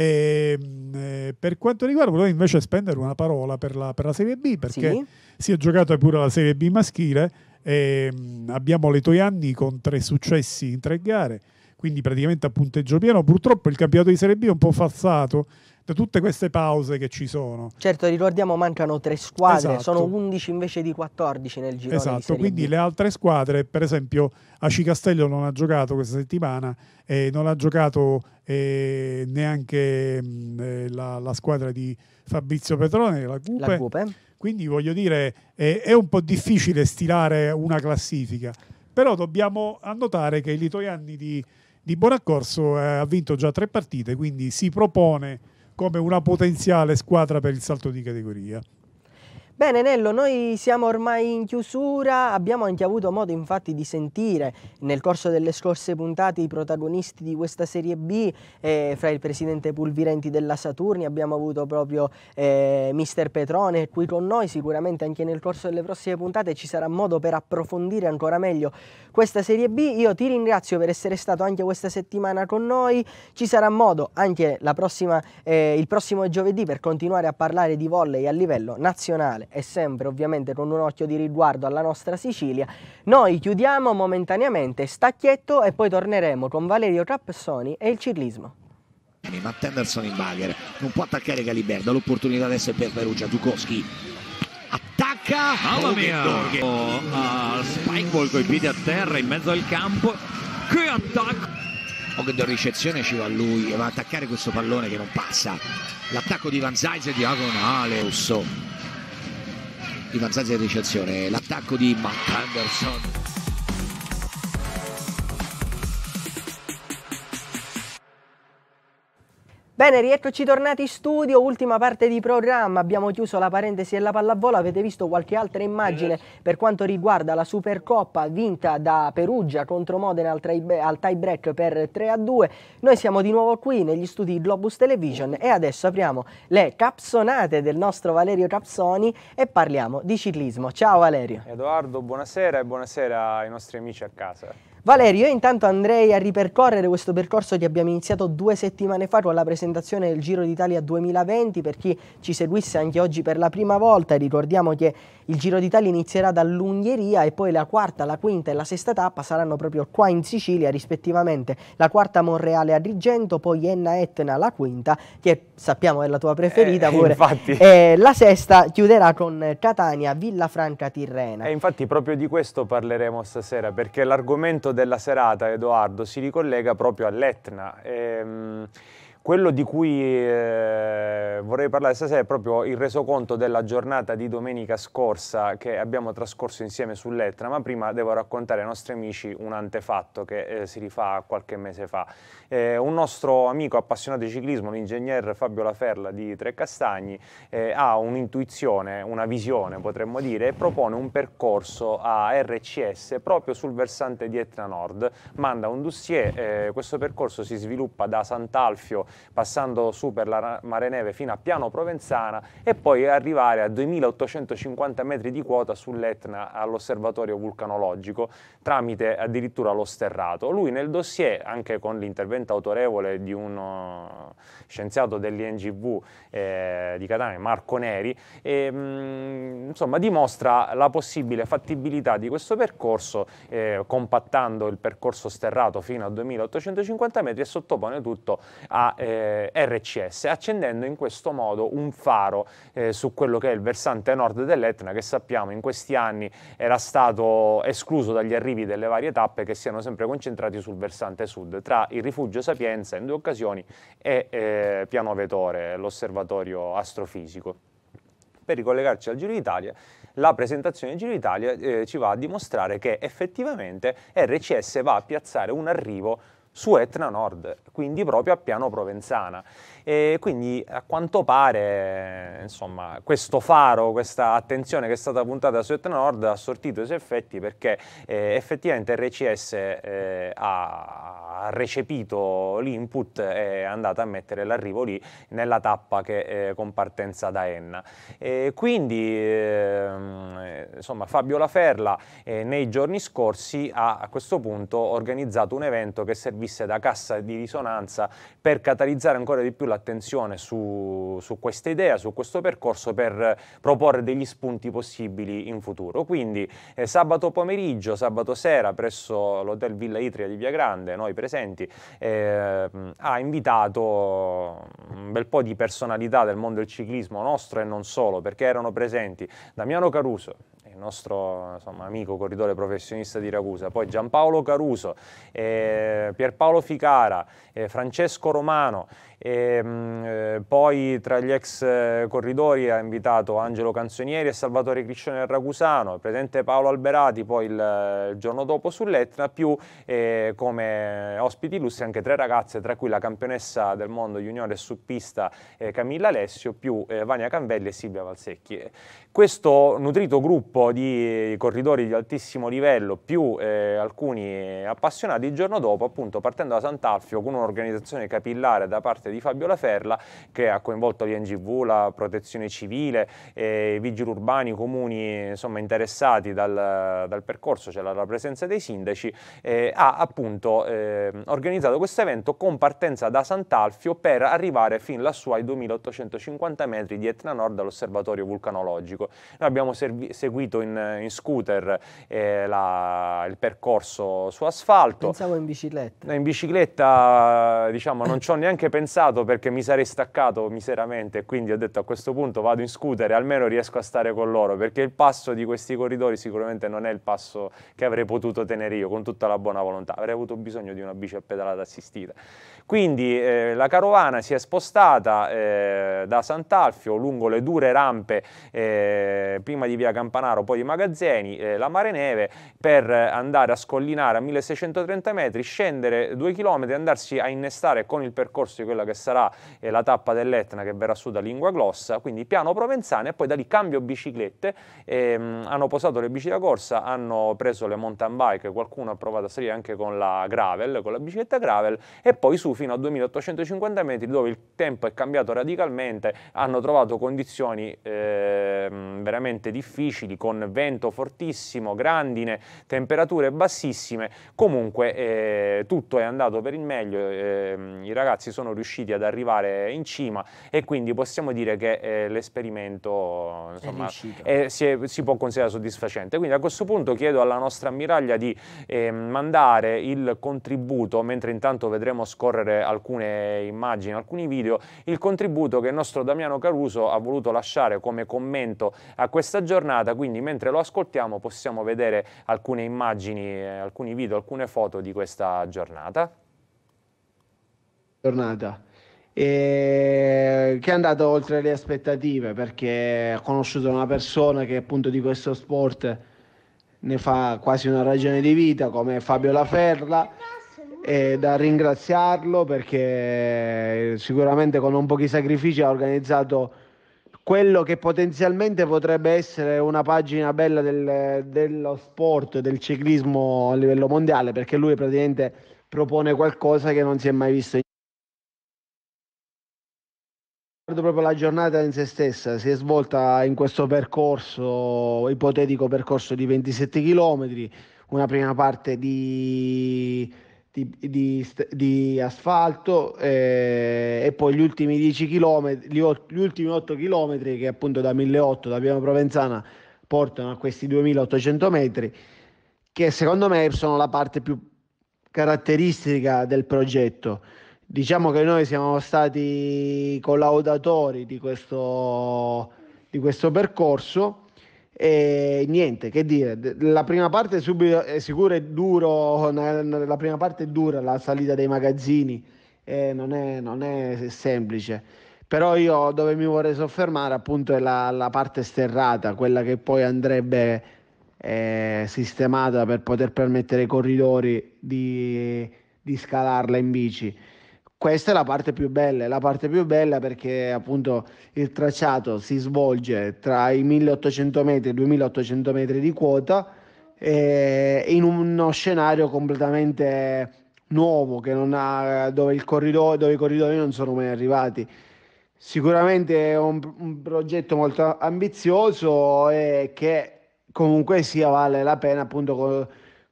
E, ehm, eh, per quanto riguarda, volevo invece spendere una parola per la, per la Serie B perché sì. si è giocata pure la Serie B maschile. E, ehm, mh, abbiamo le Toianni con tre successi in tre gare, quindi praticamente a punteggio pieno. Purtroppo il campionato di Serie B è un po' falsato da tutte queste pause che ci sono. Certo, ricordiamo mancano tre squadre, esatto. sono 11 invece di 14 nel giro. Esatto, quindi B. le altre squadre, per esempio Aci Castello non ha giocato questa settimana e non ha giocato eh, neanche mh, mm, eh, la, la, squadra di Fabrizio Petrone, la Cupe. La Cupe. Quindi voglio dire, eh, è un po' difficile stilare una classifica, però dobbiamo annotare che il Litoianni di, di accorso eh, ha vinto già tre partite, quindi si propone come una potenziale squadra per il salto di categoria. Bene Nello, noi siamo ormai in chiusura, abbiamo anche avuto modo infatti di sentire nel corso delle scorse puntate i protagonisti di questa Serie B, eh, fra il presidente Pulvirenti della Saturni, abbiamo avuto proprio eh, mister Petrone qui con noi, sicuramente anche nel corso delle prossime puntate ci sarà modo per approfondire ancora meglio questa Serie B. Io ti ringrazio per essere stato anche questa settimana con noi, ci sarà modo anche prossima, eh, il prossimo giovedì per continuare a parlare di volley a livello nazionale e sempre ovviamente con un occhio di riguardo alla nostra Sicilia, noi chiudiamo momentaneamente stacchietto e poi torneremo con Valerio Trappessoni e il ciclismo. Ma Tenderson in bagher, non può attaccare Galiberda, l'opportunità adesso è per Perugia, Tukowski attacca Mamma mia oh, uh, ah, Spikeball con i piedi a terra in mezzo al campo che attacco Ogendo ricezione ci va lui e va ad attaccare questo pallone che non passa l'attacco di Van Zijs è diagonale Usso di Vanzanzi in ricezione l'attacco di Matt Anderson Bene, rieccoci tornati in studio, ultima parte di programma, abbiamo chiuso la parentesi e della pallavolo, avete visto qualche altra immagine eh, per quanto riguarda la Supercoppa vinta da Perugia contro Modena al tie break per 3 2, noi siamo di nuovo qui negli studi Globus Television e adesso apriamo le capsonate del nostro Valerio Capsoni e parliamo di ciclismo. Ciao Valerio. Edoardo, buonasera e buonasera ai nostri amici a casa. Valerio, io intanto andrei a ripercorrere questo percorso che abbiamo iniziato due settimane fa con la presentazione del Giro d'Italia 2020 per chi ci seguisse anche oggi per la prima volta. Ricordiamo che il Giro d'Italia inizierà dall'Ungheria e poi la quarta, la quinta e la sesta tappa saranno proprio qua in Sicilia rispettivamente. La quarta Monreale a Rigento, poi Enna Etna la quinta che sappiamo è la tua preferita eh, pure. Infatti. E la sesta chiuderà con Catania, Villafranca Tirrena. E infatti proprio di questo parleremo stasera perché l'argomento momento della serata, Edoardo, si ricollega proprio all'Etna. Ehm, quello di cui eh, vorrei parlare stasera è proprio il resoconto della giornata di domenica scorsa che abbiamo trascorso insieme sull'Etna, ma prima devo raccontare ai nostri amici un antefatto che eh, si rifà qualche mese fa. Eh, un nostro amico appassionato di ciclismo, l'ingegner Fabio Laferla di Trecastagni, eh, ha un'intuizione, una visione potremmo dire, e propone un percorso a RCS proprio sul versante di Etna Nord. Manda un dossier, eh, questo percorso si sviluppa da Sant'Alfio passando su per la Mare Neve fino a Piano Provenzana e poi arrivare a 2850 metri di quota sull'Etna all'osservatorio vulcanologico tramite addirittura lo sterrato. Lui nel dossier, anche con l'intervento autorevole di uno eh, scienziato dell'INGV eh, di Catania, Marco Neri, e, ehm, mh, insomma, dimostra la possibile fattibilità di questo percorso eh, compattando il percorso sterrato fino a 2850 metri e sottopone tutto a eh, RCS, accendendo in questo modo un faro eh, su quello che è il versante nord dell'Etna che sappiamo in questi anni era stato escluso dagli arrivi delle varie tappe che si erano sempre concentrati sul versante sud, tra il rifugio Sapienza in due occasioni e eh, Piano Vetore, l'osservatorio astrofisico. Per ricollegarci al Giro d'Italia, la presentazione del Giro d'Italia eh, ci va a dimostrare che effettivamente RCS va a piazzare un arrivo su Etna Nord, quindi proprio a Piano Provenzana. E quindi a quanto pare, insomma, questo faro, questa attenzione che è stata puntata su Etna ha sortito i suoi effetti perché eh, effettivamente RCS eh, ha recepito l'input e è andata a mettere l'arrivo lì nella tappa che eh, con partenza da Enna. E quindi, ehm, insomma, Fabio Laferla eh, nei giorni scorsi ha a questo punto organizzato un evento che servisse da cassa di risonanza per catalizzare ancora di più la attenzione su, su, questa idea, su questo percorso per proporre degli spunti possibili in futuro. Quindi eh, sabato pomeriggio, sabato sera presso l'Hotel Villa Itria di Via Grande, noi presenti, eh, ha invitato un bel po' di personalità del mondo del ciclismo nostro e non solo, perché erano presenti Damiano Caruso, il nostro insomma, amico corridore professionista di Ragusa, poi Giampaolo Caruso, eh, Pierpaolo Ficara, eh, Francesco Romano, e, mh, mm, eh, poi tra gli ex eh, corridori ha invitato Angelo Canzonieri e Salvatore Criscione Ragusano, presente Paolo Alberati poi il, eh, il giorno dopo sull'Etna, più eh, come ospiti illustri anche tre ragazze, tra cui la campionessa del mondo juniore su pista eh, Camilla Alessio, più eh, Vania Canvelli e Silvia Valsecchi. Questo nutrito gruppo di corridori di altissimo livello, più alcuni appassionati, il giorno dopo appunto partendo da Sant'Alfio con un'organizzazione capillare da parte parte di Fabio Laferla che ha coinvolto l'INGV, la protezione civile, eh, i vigili urbani, i comuni insomma, interessati dal, dal percorso, cioè la presenza dei sindaci, eh, ha appunto eh, organizzato questo evento con partenza da Sant'Alfio per arrivare fin lassù ai 2850 metri di Etna Nord all'osservatorio vulcanologico. Noi abbiamo seguito in, in scooter eh, la, il percorso su asfalto. Pensavo in bicicletta. In bicicletta diciamo non ci ho neanche pensato stressato perché mi sarei staccato miseramente, quindi ho detto a questo punto vado in scooter e almeno riesco a stare con loro, perché il passo di questi corridori sicuramente non è il passo che avrei potuto tenere io con tutta la buona volontà, avrei avuto bisogno di una bici a pedalata assistita. Quindi eh, la carovana si è spostata eh, da Sant'Alfio lungo le dure rampe eh, prima di via Campanaro, poi di Magazzeni, eh, la Mare Neve, per andare a scollinare a 1630 metri, scendere 2 km e andarsi a innestare con il percorso di quella che sarà eh, la tappa dell'Etna che verrà su da Lingua Glossa, quindi piano provenzano e poi da lì cambio biciclette, ehm, hanno posato le bici da corsa, hanno preso le mountain bike, qualcuno ha provato a salire anche con la gravel, con la bicicletta gravel e poi su fino a 2850 metri dove il tempo è cambiato radicalmente, hanno trovato condizioni eh, veramente difficili con vento fortissimo, grandine, temperature bassissime, comunque eh, tutto è andato per il meglio, eh, i ragazzi sono riusciti ad arrivare in cima e quindi possiamo dire che eh, l'esperimento si, si, può considerare soddisfacente. Quindi a questo punto chiedo alla nostra ammiraglia di ehm, mandare il contributo mentre intanto vedremo scorrere proporre alcune immagini, alcuni video, il contributo che il nostro Damiano Caruso ha voluto lasciare come commento a questa giornata, quindi mentre lo ascoltiamo possiamo vedere alcune immagini, eh, alcuni video, alcune foto di questa giornata. Giornata che è andata oltre le aspettative perché ho conosciuto una persona che appunto di questo sport ne fa quasi una ragione di vita come Fabio Laferla eh, da ringraziarlo perché eh, sicuramente con un po' di sacrifici ha organizzato quello che potenzialmente potrebbe essere una pagina bella del, dello sport, del ciclismo a livello mondiale, perché lui praticamente propone qualcosa che non si è mai visto. Proprio la giornata in se stessa si è svolta in questo percorso, ipotetico percorso di 27 km, una prima parte di di, di, di asfalto eh, e poi gli ultimi 10 km, gli, gli ultimi 8 km che appunto da 1800 da Piano Provenzana portano a questi 2800 metri che secondo me sono la parte più caratteristica del progetto. Diciamo che noi siamo stati collaudatori di questo, di questo percorso e niente, che dire, la prima parte subito, è sicuro è duro, la prima parte è dura, la salita dei magazzini eh, non, è, non, è, semplice, però io dove mi vorrei soffermare appunto è la, la parte sterrata, quella che poi andrebbe eh, sistemata per poter permettere ai corridori di, di scalarla in bici questa è la parte più bella, la parte più bella perché appunto il tracciato si svolge tra i 1800 metri e i 2800 metri di quota eh, in uno scenario completamente nuovo ha, dove, corrido, dove, i corridoi non sono mai arrivati. Sicuramente è un, un progetto molto ambizioso e che comunque sia vale la pena appunto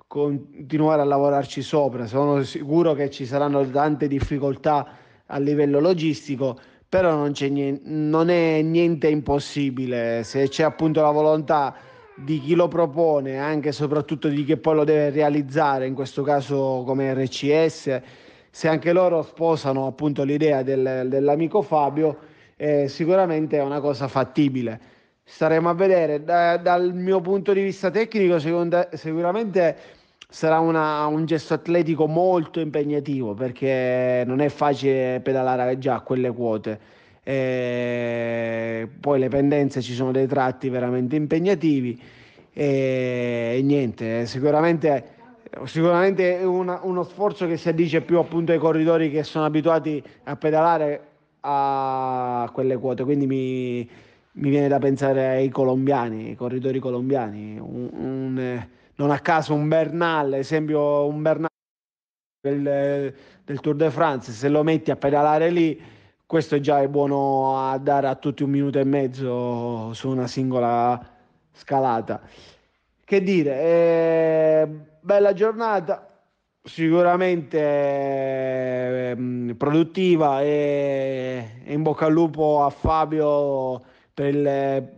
continuare a lavorarci sopra. Sono sicuro che ci saranno tante difficoltà a livello logistico, però non, niente, non è niente impossibile. Se c'è appunto la volontà di chi lo propone, anche e soprattutto di chi poi lo deve realizzare, in questo caso come RCS, se anche loro sposano appunto l'idea del, dell'amico Fabio, eh, sicuramente è una cosa fattibile. Staremo a vedere, da, dal mio punto di vista tecnico, seconda, sicuramente sarà una, un gesto atletico molto impegnativo perché non è facile pedalare già a quelle quote. E eh, poi le pendenze ci sono dei tratti veramente impegnativi e, niente, sicuramente, sicuramente è una, uno sforzo che si addice più appunto ai corridori che sono abituati a pedalare a quelle quote, quindi mi, mi viene da pensare ai colombiani, ai corridori colombiani. Un, un, non a caso un Bernal, esempio un Bernal del, del Tour de France, se lo metti a pedalare lì, questo già è buono a dare a tutti un minuto e mezzo su una singola scalata. Che dire, eh, bella giornata, sicuramente eh, produttiva e, e, in bocca al lupo a Fabio per il,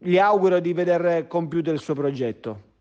gli auguro di vedere compiuto il suo progetto.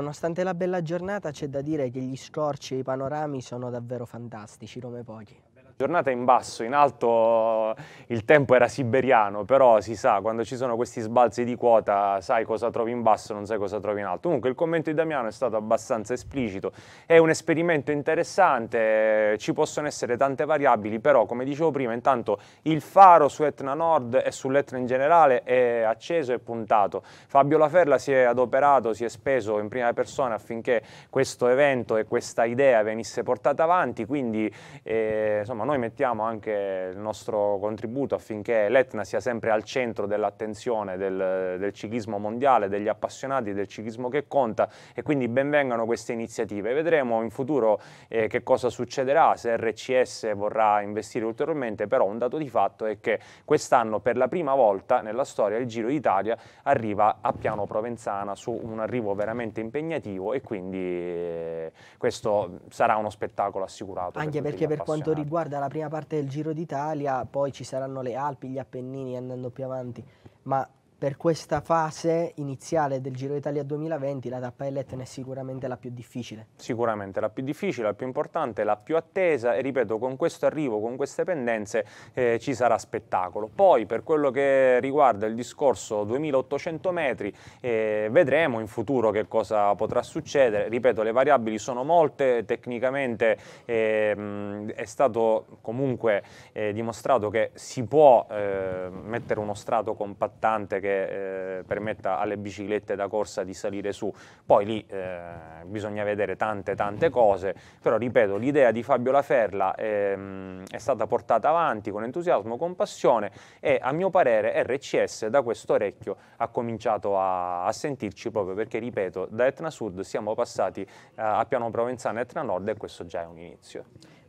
Nonostante la bella giornata c'è da dire che gli scorci e i panorami sono davvero fantastici come pochi. Giornata in basso, in alto il tempo era siberiano, però si sa, quando ci sono questi sbalzi di quota sai cosa trovi in basso, non sai cosa trovi in alto. Comunque il commento di Damiano è stato abbastanza esplicito, è un esperimento interessante, ci possono essere tante variabili, però come dicevo prima, intanto il faro su Etna Nord e sull'Etna in generale è acceso e puntato. Fabio Laferla si è adoperato, si è speso in prima persona affinché questo evento e questa idea venisse portata avanti, quindi eh, insomma, noi mettiamo anche il nostro contributo affinché l'Etna sia sempre al centro dell'attenzione del, del, ciclismo mondiale, degli appassionati del ciclismo che conta e quindi benvengano queste iniziative. Vedremo in futuro eh, che cosa succederà, se RCS vorrà investire ulteriormente, però un dato di fatto è che quest'anno per la prima volta nella storia il Giro d'Italia arriva a Piano Provenzana su un arrivo veramente impegnativo e quindi eh, questo sarà uno spettacolo assicurato. Anche per perché per quanto riguarda dalla prima parte del Giro d'Italia, poi ci saranno le Alpi, gli Appennini andando più avanti, ma per questa fase iniziale del Giro d'Italia 2020 la tappa Elletten è sicuramente la più difficile. Sicuramente la più difficile, la più importante, la più attesa e ripeto con questo arrivo, con queste pendenze eh, ci sarà spettacolo. Poi per quello che riguarda il discorso 2800 metri eh, vedremo in futuro che cosa potrà succedere, ripeto le variabili sono molte, tecnicamente eh, è stato comunque eh, dimostrato che si può eh, mettere uno strato compattante che eh, permetta alle biciclette da corsa di salire su. Poi lì eh, bisogna vedere tante tante cose, però ripeto, l'idea di Fabio Laferla è, ehm, è stata portata avanti con entusiasmo, con passione e a mio parere RCS da questo orecchio ha cominciato a, a sentirci proprio perché, ripeto, da Etna Sud siamo passati eh, a Piano Provenzano e Etna Nord e questo già è un inizio.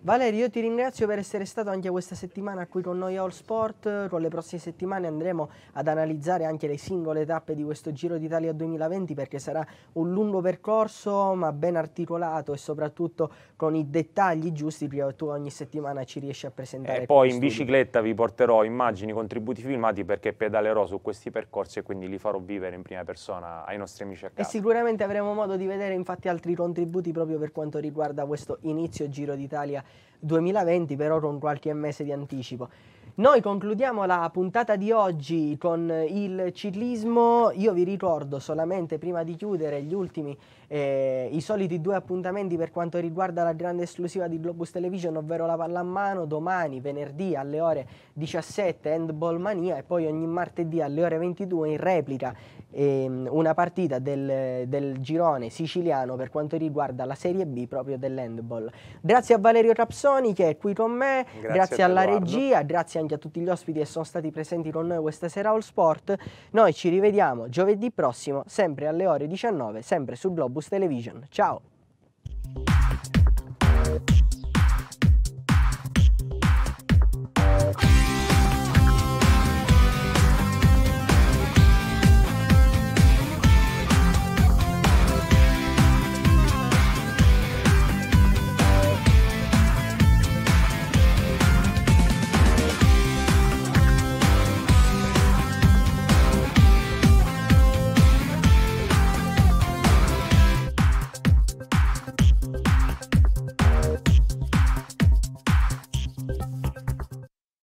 Valerio, io ti ringrazio per essere stato anche questa settimana qui con noi All Sport. Con le prossime settimane andremo ad analizzare anche le singole tappe di questo Giro d'Italia 2020 perché sarà un lungo percorso ma ben articolato e soprattutto con i dettagli giusti che tu ogni settimana ci riesci a presentare. E poi in studio. bicicletta vi porterò immagini, contributi filmati perché pedalerò su questi percorsi e quindi li farò vivere in prima persona ai nostri amici a casa. E sicuramente avremo modo di vedere infatti altri contributi proprio per quanto riguarda questo inizio Giro d'Italia 2020. 2020 però con qualche mese di anticipo. Noi concludiamo la puntata di oggi con il ciclismo, io vi ricordo solamente prima di chiudere gli ultimi eh, I soliti due appuntamenti per quanto riguarda la grande esclusiva di Globus Television, ovvero la palla a mano, domani, venerdì alle ore 17, Handball Mania, e poi ogni martedì alle ore 22 in replica ehm, una partita del, del, girone siciliano per quanto riguarda la Serie B proprio dell'handball. Grazie a Valerio Capsoni che è qui con me, grazie, grazie alla Eduardo. regia, grazie anche a tutti gli ospiti che sono stati presenti con noi questa sera all sport. Noi ci rivediamo giovedì prossimo, sempre alle ore 19, sempre su Globus Television. Ciao!